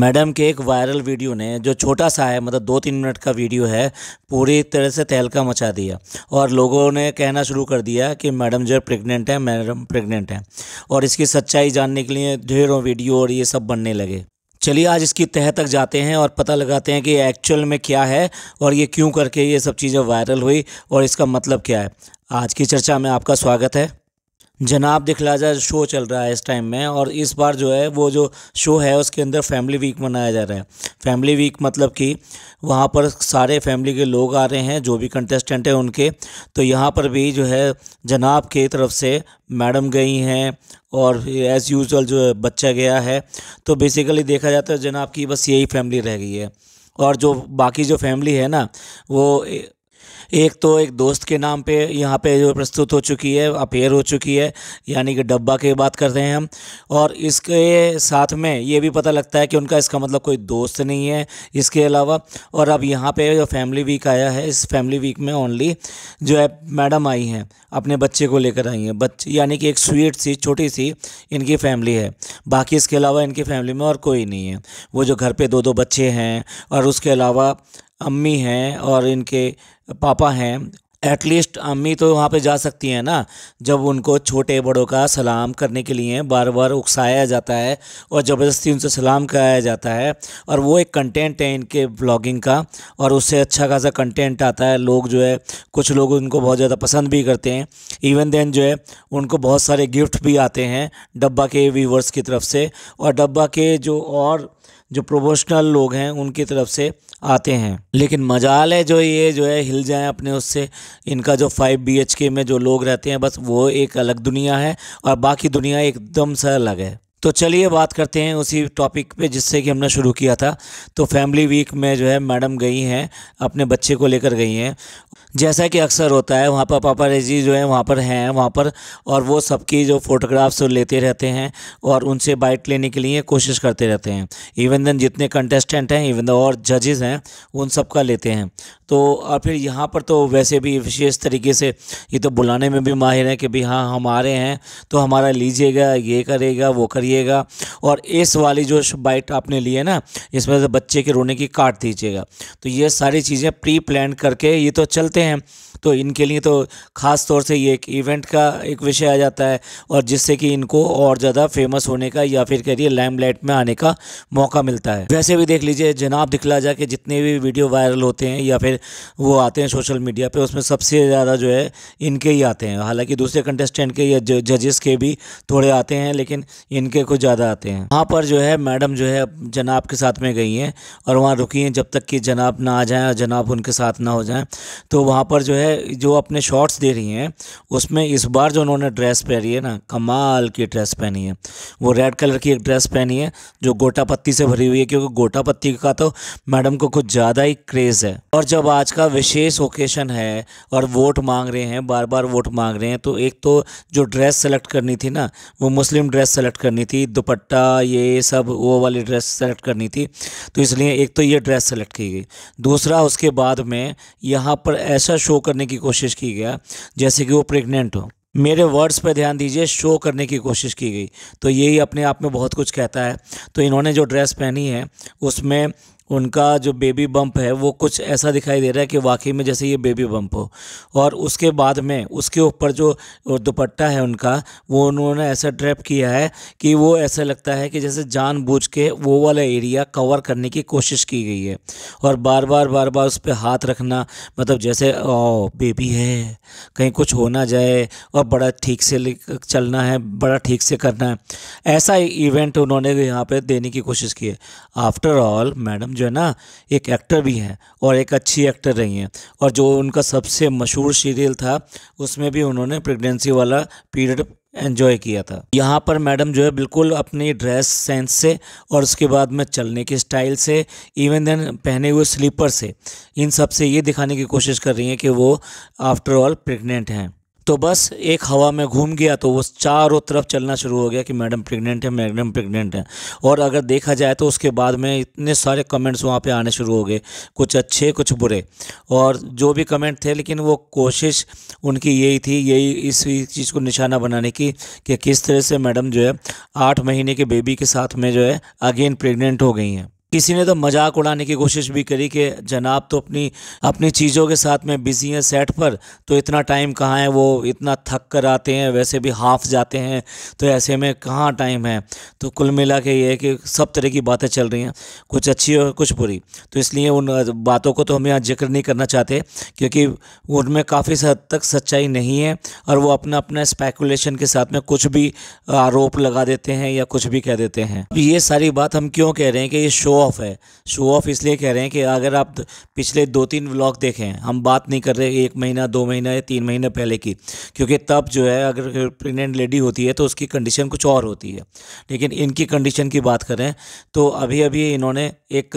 madam के एक viral video ने जो छोटा सा है मतलब दो तीन मिनट का वीडियो है पूरी तरह से तहलका मचा दिया और लोगों ने कहना शुरू कर दिया कि मैडम जो प्रेग्नेंट है मैडम प्रेग्नेंट है और इसकी सच्चाई जानने के लिए ढेरों वीडियो और ये सब बनने लगे चलिए आज इसकी तह तक जाते हैं और पता लगाते हैं कि एक्चुअल में क्या है और ये क्यों करके ये सब चीज़ें वायरल हुई और इसका मतलब क्या है आज की चर्चा में आपका स्वागत है जनाब जाए शो चल रहा है इस टाइम में और इस बार जो है वो जो शो है उसके अंदर फैमिली वीक मनाया जा रहा है फैमिली वीक मतलब कि वहाँ पर सारे फैमिली के लोग आ रहे हैं जो भी कंटेस्टेंट हैं उनके तो यहाँ पर भी जो है जनाब के तरफ से मैडम गई हैं और एज़ यूजल जो है बच्चा गया है तो बेसिकली देखा जाता है जनाब की बस यही फैमिली रह गई है और जो बाकी जो फैमिली है ना वो एक तो एक दोस्त के नाम पे यहाँ पे जो प्रस्तुत हो चुकी है अपेयर हो चुकी है यानी कि डब्बा की बात कर रहे हैं हम और इसके साथ में ये भी पता लगता है कि उनका इसका मतलब कोई दोस्त नहीं है इसके अलावा और अब यहाँ पे जो फैमिली वीक आया है इस फैमिली वीक में ओनली जो है मैडम आई हैं अपने बच्चे को लेकर आई हैं बच्चे यानी कि एक स्वीट सी छोटी सी इनकी फैमिली है बाकी इसके अलावा इनकी फैमिली में और कोई नहीं है वो जो घर पर दो दो बच्चे हैं और उसके अलावा अम्मी हैं और इनके पापा हैं एटलीस्ट अम्मी तो वहाँ पे जा सकती हैं ना जब उनको छोटे बड़ों का सलाम करने के लिए बार बार उकसाया जाता है और ज़बरदस्ती उनसे सलाम कराया जाता है और वो एक कंटेंट है इनके ब्लॉगिंग का और उससे अच्छा खासा कंटेंट आता है लोग जो है कुछ लोग उनको बहुत ज़्यादा पसंद भी करते हैं इवन देन जो है उनको बहुत सारे गिफ्ट भी आते हैं डब्बा के व्यूवर्स की तरफ से और डब्बा के जो और जो प्रोफेशनल लोग हैं उनकी तरफ से आते हैं लेकिन मजाल है जो ये जो है हिल जाए अपने उससे इनका जो फाइव बी के में जो लोग रहते हैं बस वो एक अलग दुनिया है और बाकी दुनिया एकदम से अलग है तो चलिए बात करते हैं उसी टॉपिक पे जिससे कि हमने शुरू किया था तो फैमिली वीक में जो है मैडम गई हैं अपने बच्चे को लेकर गई हैं जैसा कि अक्सर होता है वहाँ पर पापा रेजी जो है वहाँ पर हैं वहाँ पर और वो सबकी जो फ़ोटोग्राफ्स लेते रहते हैं और उनसे बाइट लेने के लिए कोशिश करते रहते हैं इवन दिन जितने कंटेस्टेंट हैं इवन द और जजेस हैं उन सब का लेते हैं तो और फिर यहाँ पर तो वैसे भी विशेष तरीके से ये तो बुलाने में भी माहिर हैं कि भाई हाँ हमारे हैं तो हमारा लीजिएगा ये करेगा वो करिएगा और इस वाली जो बाइट आपने ली है ना इसमें से बच्चे के रोने की काट दीजिएगा तो ये सारी चीज़ें प्री प्लान करके ये तो चलते हैं तो इनके लिए तो ख़ास तौर से ये एक इवेंट का एक विषय आ जाता है और जिससे कि इनको और ज़्यादा फेमस होने का या फिर कह रही लाइमलाइट में आने का मौका मिलता है वैसे भी देख लीजिए जनाब दिखला जा के जितने भी वीडियो वायरल होते हैं या फिर वो आते हैं सोशल मीडिया पर उसमें सबसे ज़्यादा जो है इनके ही आते हैं हालाँकि दूसरे कंटेस्टेंट के या जजेस के भी थोड़े आते हैं लेकिन इनके कुछ ज़्यादा आते हैं वहाँ पर जो है मैडम जो है जनाब के साथ में गई हैं और वहाँ रुकी हैं जब तक कि जनाब ना आ जाएँ और जनाब उनके साथ ना हो जाएँ तो वहाँ पर जो है जो अपने शॉर्ट्स दे रही हैं उसमें इस बार जो उन्होंने ड्रेस पहनी है ना कमाल की ड्रेस पहनी है वो रेड कलर की एक ड्रेस पहनी है जो गोटा पत्ती से भरी हुई है क्योंकि गोटा पत्ती का तो मैडम को कुछ ज़्यादा ही क्रेज़ है और जब आज का विशेष ओकेशन है और वोट मांग रहे हैं बार बार वोट मांग रहे हैं तो एक तो जो ड्रेस सेलेक्ट करनी थी ना वो मुस्लिम ड्रेस सेलेक्ट करनी थी दुपट्टा ये सब वो वाली ड्रेस सेलेक्ट करनी थी तो इसलिए एक तो ये ड्रेस सेलेक्ट की गई दूसरा उसके बाद में यहाँ पर ऐसा शो करने की कोशिश की गया जैसे कि वो प्रेग्नेंट हो मेरे वर्ड्स पर ध्यान दीजिए शो करने की कोशिश की गई तो यही अपने आप में बहुत कुछ कहता है तो इन्होंने जो ड्रेस पहनी है उसमें उनका जो बेबी बम्प है वो कुछ ऐसा दिखाई दे रहा है कि वाकई में जैसे ये बेबी बम्प हो और उसके बाद में उसके ऊपर जो दुपट्टा है उनका वो उन्होंने ऐसा ड्रैप किया है कि वो ऐसा लगता है कि जैसे जानबूझ के वो वाला एरिया कवर करने की कोशिश की गई है और बार बार बार बार उस पर हाथ रखना मतलब जैसे ओ बेबी है कहीं कुछ हो ना जाए और बड़ा ठीक से चलना है बड़ा ठीक से करना है ऐसा इवेंट उन्होंने यहाँ पर देने की कोशिश की है आफ्टर ऑल मैडम जो है ना एक एक्टर भी हैं और एक अच्छी एक्टर रही हैं और जो उनका सबसे मशहूर सीरियल था उसमें भी उन्होंने प्रेगनेंसी वाला पीरियड एंजॉय किया था यहाँ पर मैडम जो है बिल्कुल अपनी ड्रेस सेंस से और उसके बाद में चलने के स्टाइल से इवन देन पहने हुए स्लीपर से इन सब से ये दिखाने की कोशिश कर रही हैं कि वो आफ्टर ऑल प्रेग्नेंट हैं तो बस एक हवा में घूम गया तो वो चारों तरफ चलना शुरू हो गया कि मैडम प्रेग्नेंट है मैडम प्रेग्नेंट है और अगर देखा जाए तो उसके बाद में इतने सारे कमेंट्स वहाँ पे आने शुरू हो गए कुछ अच्छे कुछ बुरे और जो भी कमेंट थे लेकिन वो कोशिश उनकी यही थी यही इस चीज़ को निशाना बनाने की कि किस तरह से मैडम जो है आठ महीने के बेबी के साथ में जो है अगेन प्रेगनेंट हो गई हैं किसी ने तो मजाक उड़ाने की कोशिश भी करी कि जनाब तो अपनी अपनी चीज़ों के साथ में बिज़ी हैं सेट पर तो इतना टाइम कहाँ है वो इतना थक कर आते हैं वैसे भी हाफ जाते हैं तो ऐसे में कहाँ टाइम है तो कुल मिला के ये है कि सब तरह की बातें चल रही हैं कुछ अच्छी और कुछ बुरी तो इसलिए उन बातों को तो हम यहाँ जिक्र नहीं करना चाहते क्योंकि उनमें काफ़ी हद तक सच्चाई नहीं है और वो अपना अपना स्पेकुलेशन के साथ में कुछ भी आरोप लगा देते हैं या कुछ भी कह देते हैं ये सारी बात हम क्यों कह रहे हैं कि ये शो ऑफ है शो ऑफ इसलिए कह रहे हैं कि अगर आप पिछले दो तीन व्लॉग देखें हम बात नहीं कर रहे एक महीना दो महीना या तीन महीने पहले की क्योंकि तब जो है अगर प्रेगनेंट लेडी होती है तो उसकी कंडीशन कुछ और होती है लेकिन इनकी कंडीशन की बात करें तो अभी अभी इन्होंने एक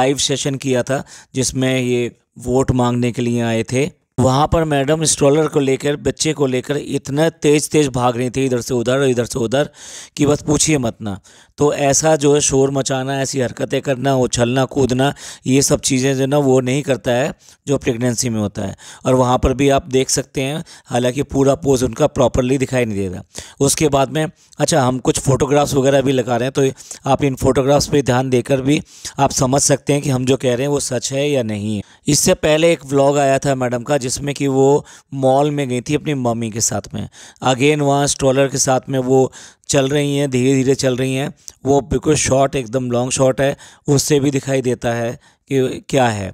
लाइव सेशन किया था जिसमें ये वोट मांगने के लिए आए थे वहाँ पर मैडम स्ट्रॉलर को लेकर बच्चे को लेकर इतना तेज तेज भाग रही थी इधर से उधर इधर से उधर कि बस पूछिए मत ना तो ऐसा जो है शोर मचाना ऐसी हरकतें करना उछलना कूदना ये सब चीज़ें जो ना वो नहीं करता है जो प्रेगनेंसी में होता है और वहाँ पर भी आप देख सकते हैं हालांकि पूरा पोज उनका प्रॉपरली दिखाई नहीं दे रहा उसके बाद में अच्छा हम कुछ फ़ोटोग्राफ्स वगैरह भी लगा रहे हैं तो आप इन फ़ोटोग्राफ्स पर ध्यान देकर भी आप समझ सकते हैं कि हम जो कह रहे हैं वो सच है या नहीं है इससे पहले एक व्लॉग आया था मैडम का जिसमें कि वो मॉल में गई थी अपनी मम्मी के साथ में अगेन वहाँ स्ट्रॉलर के साथ में वो चल रही हैं धीरे धीरे चल रही हैं वो बिल्कुल शॉर्ट एकदम लॉन्ग शॉर्ट है उससे भी दिखाई देता है कि क्या है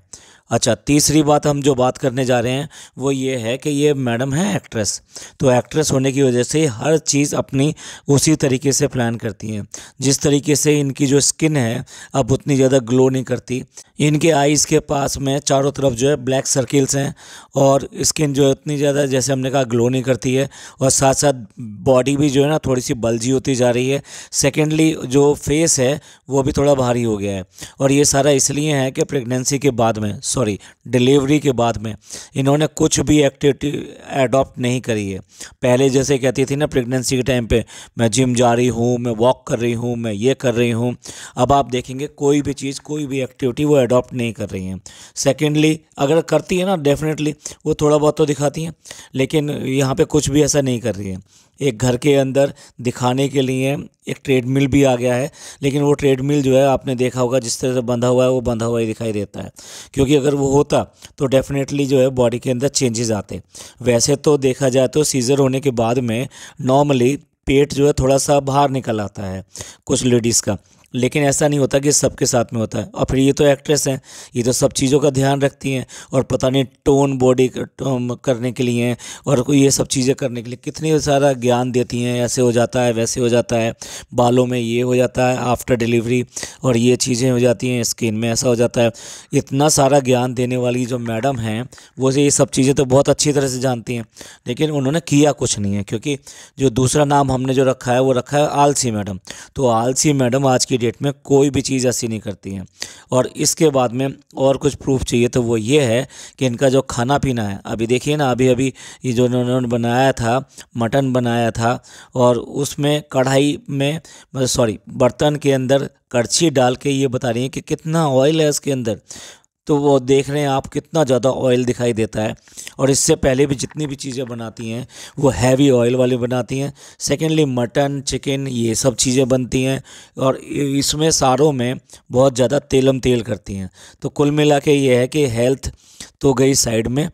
अच्छा तीसरी बात हम जो बात करने जा रहे हैं वो ये है कि ये मैडम है एक्ट्रेस तो एक्ट्रेस होने की वजह से हर चीज़ अपनी उसी तरीके से प्लान करती हैं जिस तरीके से इनकी जो स्किन है अब उतनी ज़्यादा ग्लो नहीं करती इनके आइज़ के पास में चारों तरफ जो है ब्लैक सर्किल्स हैं और स्किन जो है उतनी ज़्यादा जैसे हमने कहा ग्लो नहीं करती है और साथ साथ बॉडी भी जो है ना थोड़ी सी बल्जी होती जा रही है सेकेंडली जो फेस है वो भी थोड़ा भारी हो गया है और ये सारा इसलिए है कि प्रेगनेंसी के बाद में सॉरी डिलीवरी के बाद में इन्होंने कुछ भी एक्टिविटी एडॉप्ट नहीं करी है पहले जैसे कहती थी ना प्रेगनेंसी के टाइम पे मैं जिम जा रही हूँ मैं वॉक कर रही हूँ मैं ये कर रही हूँ अब आप देखेंगे कोई भी चीज़ कोई भी एक्टिविटी वो एडॉप्ट नहीं कर रही हैं सेकेंडली अगर करती है ना डेफिनेटली वो थोड़ा बहुत तो दिखाती हैं लेकिन यहाँ पर कुछ भी ऐसा नहीं कर रही है एक घर के अंदर दिखाने के लिए एक ट्रेडमिल भी आ गया है लेकिन वो ट्रेडमिल जो है आपने देखा होगा जिस तरह से बंधा हुआ है वो बंधा हुआ ही दिखाई देता है क्योंकि अगर वो होता तो डेफिनेटली जो है बॉडी के अंदर चेंजेस आते वैसे तो देखा जाए तो सीज़र होने के बाद में नॉर्मली पेट जो है थोड़ा सा बाहर निकल आता है कुछ लेडीज़ का लेकिन ऐसा नहीं होता कि सबके साथ में होता है और फिर ये तो एक्ट्रेस हैं ये तो सब चीज़ों का ध्यान रखती हैं और पता नहीं टोन बॉडी करने के लिए और ये सब चीज़ें करने के लिए कितनी सारा ज्ञान देती हैं ऐसे हो जाता है वैसे हो जाता है बालों में ये हो जाता है आफ्टर डिलीवरी और ये चीज़ें हो जाती हैं स्किन में ऐसा हो जाता है इतना सारा ज्ञान देने वाली जो मैडम हैं वो ये सब चीज़ें तो बहुत अच्छी तरह से जानती हैं लेकिन उन्होंने किया कुछ नहीं है क्योंकि जो दूसरा नाम हमने जो रखा है वो रखा है आलसी मैडम तो आलसी मैडम आज की की डेट में कोई भी चीज़ ऐसी नहीं करती हैं और इसके बाद में और कुछ प्रूफ चाहिए तो वो ये है कि इनका जो खाना पीना है अभी देखिए ना अभी अभी ये जो उन्होंने बनाया था मटन बनाया था और उसमें कढ़ाई में सॉरी बर्तन के अंदर करछी डाल के ये बता रही हैं कि कितना ऑयल है इसके अंदर तो वो देख रहे हैं आप कितना ज़्यादा ऑयल दिखाई देता है और इससे पहले भी जितनी भी चीज़ें बनाती हैं वो हैवी ऑयल वाली बनाती हैं सेकेंडली मटन चिकन ये सब चीज़ें बनती हैं और इसमें सारों में बहुत ज़्यादा तेलम तेल करती हैं तो कुल मिला के ये है कि हेल्थ तो गई साइड में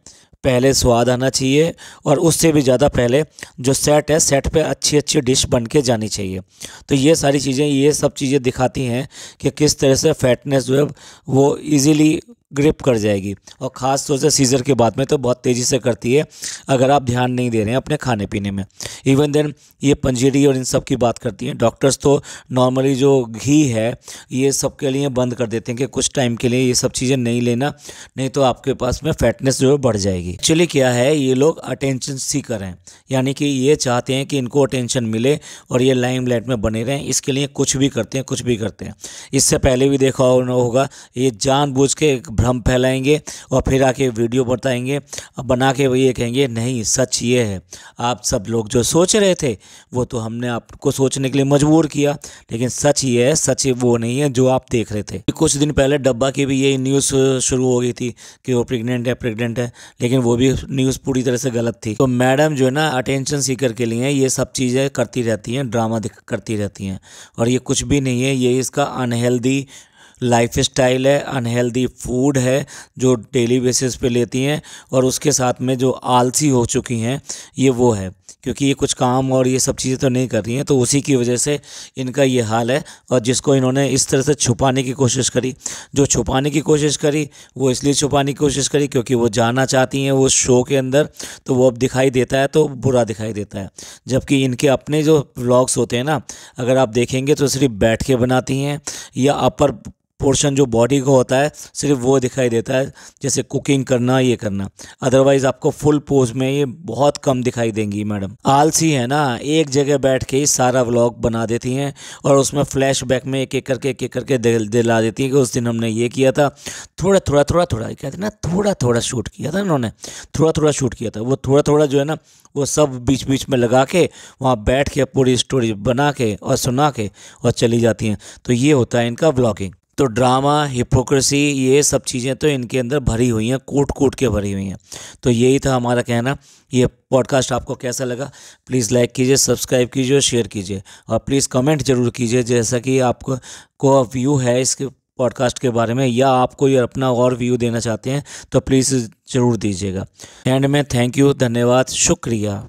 पहले स्वाद आना चाहिए और उससे भी ज़्यादा पहले जो सेट है सेट पे अच्छी अच्छी डिश बन के जानी चाहिए तो ये सारी चीज़ें ये सब चीज़ें दिखाती हैं कि किस तरह से फैटनेस जो है वो इजीली ग्रिप कर जाएगी और ख़ास तौर से सीज़र के बाद में तो बहुत तेज़ी से करती है अगर आप ध्यान नहीं दे रहे हैं अपने खाने पीने में इवन देन ये पंजीरी और इन सब की बात करती हैं डॉक्टर्स तो नॉर्मली जो घी है ये सब के लिए बंद कर देते हैं कि कुछ टाइम के लिए ये सब चीज़ें नहीं लेना नहीं तो आपके पास में फैटनेस जो है बढ़ जाएगी एक्चुअली क्या है ये लोग अटेंशन सी करें यानी कि ये चाहते हैं कि इनको अटेंशन मिले और ये लाइम लाइट में बने रहें इसके लिए कुछ भी करते हैं कुछ भी करते हैं इससे पहले भी देखा होगा ये जान के एक भ्रम फैलाएंगे और फिर आके वीडियो बताएंगे बना के ये कहेंगे नहीं सच ये है आप सब लोग जो सोच रहे थे वो तो हमने आपको सोचने के लिए मजबूर किया लेकिन सच ये है सच वो नहीं है जो आप देख रहे थे कुछ दिन पहले डब्बा की भी यही न्यूज़ शुरू हो गई थी कि वो प्रेगनेंट है प्रेगनेंट है लेकिन वो भी न्यूज़ पूरी तरह से गलत थी तो मैडम जो है ना अटेंशन सीकर के लिए ये सब चीज़ें करती रहती हैं ड्रामा करती रहती हैं और ये कुछ भी नहीं है ये इसका अनहेल्दी लाइफ स्टाइल है अनहेल्दी फूड है जो डेली बेसिस पे लेती हैं और उसके साथ में जो आलसी हो चुकी हैं ये वो है क्योंकि ये कुछ काम और ये सब चीज़ें तो नहीं कर रही हैं तो उसी की वजह से इनका ये हाल है और जिसको इन्होंने इस तरह से छुपाने की कोशिश करी जो छुपाने की कोशिश करी वो इसलिए छुपाने की कोशिश करी क्योंकि वो जाना चाहती हैं वो शो के अंदर तो वो अब दिखाई देता है तो बुरा दिखाई देता है जबकि इनके अपने जो व्लॉग्स होते हैं ना अगर आप देखेंगे तो सिर्फ बैठ के बनाती हैं या अपर पोर्शन जो बॉडी को होता है सिर्फ वो दिखाई देता है जैसे कुकिंग करना ये करना अदरवाइज़ आपको फुल पोज में ये बहुत कम दिखाई देंगी मैडम आलसी है ना एक जगह बैठ के ही सारा व्लॉग बना देती हैं और उसमें फ्लैश में एक एक करके एक एक करके दिला देती हैं कि उस दिन हमने ये किया था थोड़ा थोड़ा थोड़ा थोड़ा कहते ना थोड़ा थोड़ा शूट किया था उन्होंने थोड़ा थोड़ा शूट किया था वो थोड़ा थोड़ा जो है ना वो सब बीच बीच में लगा के वहाँ बैठ के पूरी स्टोरी बना के और सुना के और चली जाती हैं तो ये होता है इनका ब्लॉगिंग तो ड्रामा हिपोक्रेसी ये सब चीज़ें तो इनके अंदर भरी हुई हैं कूट कूट के भरी हुई हैं तो यही था हमारा कहना ये पॉडकास्ट आपको कैसा लगा प्लीज़ लाइक कीजिए सब्सक्राइब कीजिए और शेयर कीजिए और प्लीज़ कमेंट जरूर कीजिए जैसा कि आपको को व्यू है इसके पॉडकास्ट के बारे में या आप कोई अपना और व्यू देना चाहते हैं तो प्लीज़ ज़रूर दीजिएगा एंड में थैंक यू धन्यवाद शुक्रिया